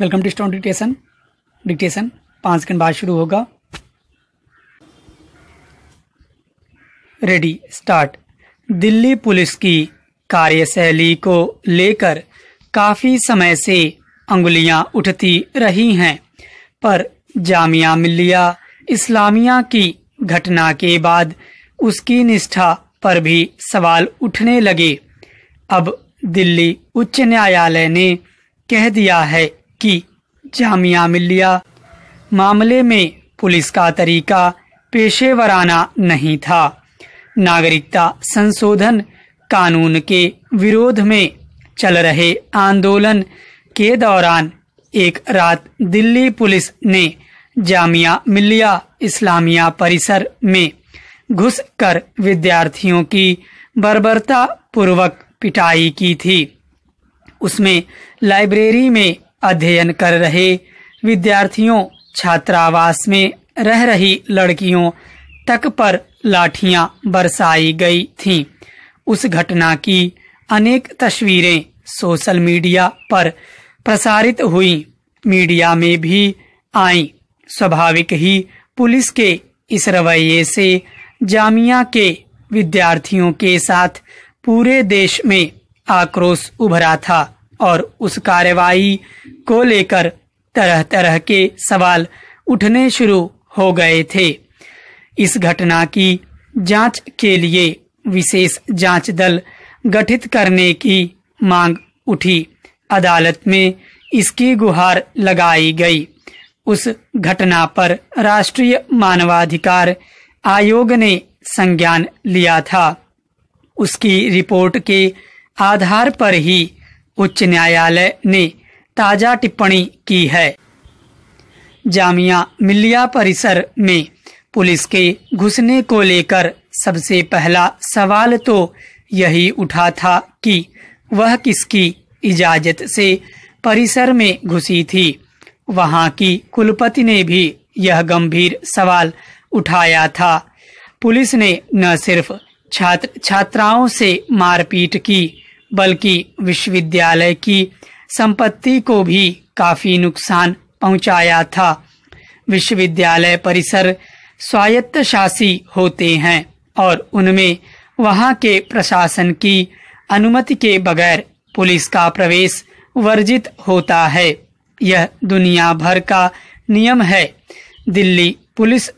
Welcome to stone dictation dictation पांच second बाद शुरू होगा रेडी स्टार्ट दिल्ली पुलिस की कार्यशैली को लेकर काफी समय से अंगुलियां उठती रही हैं पर जामिया मिल्लिया इस्लामिया की घटना के बाद उसकी निष्ठा पर भी सवाल उठने लगे अब दिल्ली उच्च न्यायालय ने कह दिया है की जामिया मिलिया मामले में पुलिस का तरीका पेशेवराना नहीं था नागरिकता संशोधन कानून के विरोध में चल रहे आंदोलन के दौरान एक रात दिल्ली पुलिस ने जामिया मिलिया इस्लामिया परिसर में घुसकर विद्यार्थियों की बर्बरता पूर्वक पिटाई की थी उसमें लाइब्रेरी में अध्ययन कर रहे विद्यार्थियों छात्रावास में रह रही लड़कियों तक पर लाठियां बरसाई गई थीं। उस घटना की अनेक तस्वीरें सोशल मीडिया पर प्रसारित हुई मीडिया में भी आई स्वाभाविक ही पुलिस के इस रवैये से जामिया के विद्यार्थियों के साथ पूरे देश में आक्रोश उभरा था और उस कार्यवाही को लेकर तरह तरह के सवाल उठने शुरू हो गए थे इस घटना की जांच के लिए विशेष जांच दल गठित करने की मांग उठी अदालत में इसकी गुहार लगाई गई उस घटना पर राष्ट्रीय मानवाधिकार आयोग ने संज्ञान लिया था उसकी रिपोर्ट के आधार पर ही उच्च न्यायालय ने ताजा टिप्पणी की है जामिया मिलिया परिसर में पुलिस के घुसने को लेकर सबसे पहला सवाल तो यही उठा था कि वह किसकी इजाजत से परिसर में घुसी थी वहां की कुलपति ने भी यह गंभीर सवाल उठाया था पुलिस ने न सिर्फ छात्र छात्राओं से मारपीट की बल्कि विश्वविद्यालय की संपत्ति को भी काफी नुकसान पहुंचाया था विश्वविद्यालय परिसर स्वायत्त शासी होते हैं और उनमें वहां के प्रशासन की अनुमति के बगैर पुलिस का प्रवेश वर्जित होता है यह दुनिया भर का नियम है दिल्ली पुलिस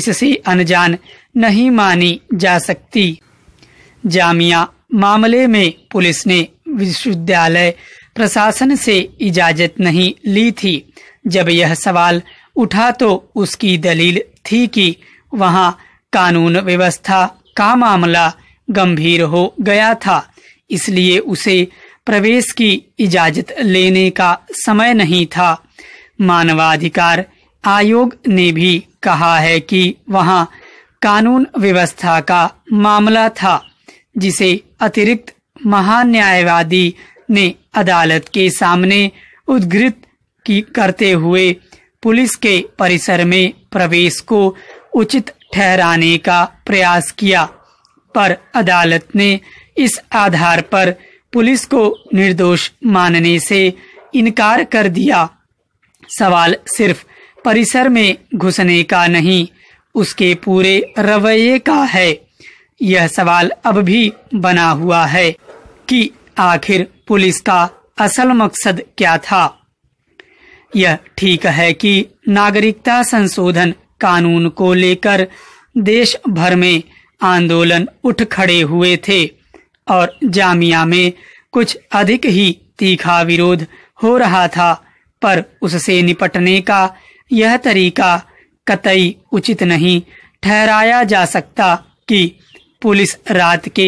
इससे अनजान नहीं मानी जा सकती जामिया मामले में पुलिस ने विश्वविद्यालय प्रशासन से इजाजत नहीं ली थी जब यह सवाल उठा तो उसकी दलील थी कि वहां कानून व्यवस्था का मामला गंभीर हो गया था इसलिए उसे प्रवेश की इजाजत लेने का समय नहीं था मानवाधिकार आयोग ने भी कहा है कि वहां कानून व्यवस्था का मामला था जिसे अतिरिक्त महान्यायवादी ने अदालत के सामने उद्घृत की करते हुए पुलिस के परिसर में प्रवेश को उचित ठहराने का प्रयास किया पर अदालत ने इस आधार पर पुलिस को निर्दोष मानने से इनकार कर दिया सवाल सिर्फ परिसर में घुसने का नहीं उसके पूरे रवैये का है यह सवाल अब भी बना हुआ है कि आखिर पुलिस का असल मकसद क्या था यह ठीक है कि नागरिकता संशोधन कानून को लेकर देश भर में आंदोलन उठ खड़े हुए थे और जामिया में कुछ अधिक ही तीखा विरोध हो रहा था पर उससे निपटने का यह तरीका कतई उचित नहीं ठहराया जा सकता कि पुलिस रात के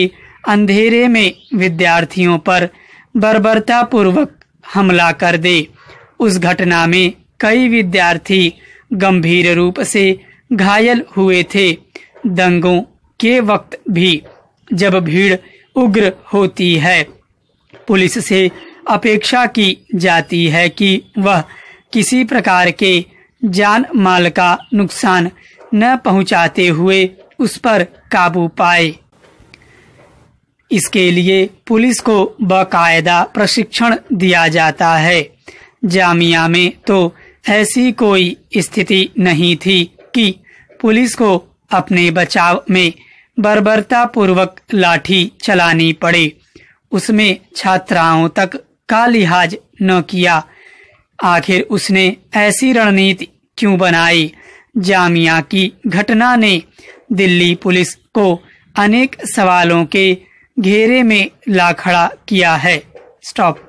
अंधेरे में विद्यार्थियों पर पूर्वक हमला कर दे उस घटना में कई विद्यार्थी गंभीर रूप से घायल हुए थे दंगों के वक्त भी जब भीड़ उग्र होती है पुलिस से अपेक्षा की जाती है कि वह किसी प्रकार के जान माल का नुकसान न पहुंचाते हुए उस पर काबू पाए इसके लिए पुलिस को बाकायदा प्रशिक्षण दिया जाता है जामिया में तो ऐसी कोई स्थिति नहीं थी कि पुलिस को अपने बचाव में बर्बरता पूर्वक लाठी चलानी पड़े उसमें छात्राओं तक का लिहाज न किया आखिर उसने ऐसी रणनीति क्यों बनाई जामिया की घटना ने दिल्ली पुलिस को अनेक सवालों के घेरे में ला खड़ा किया है स्टॉप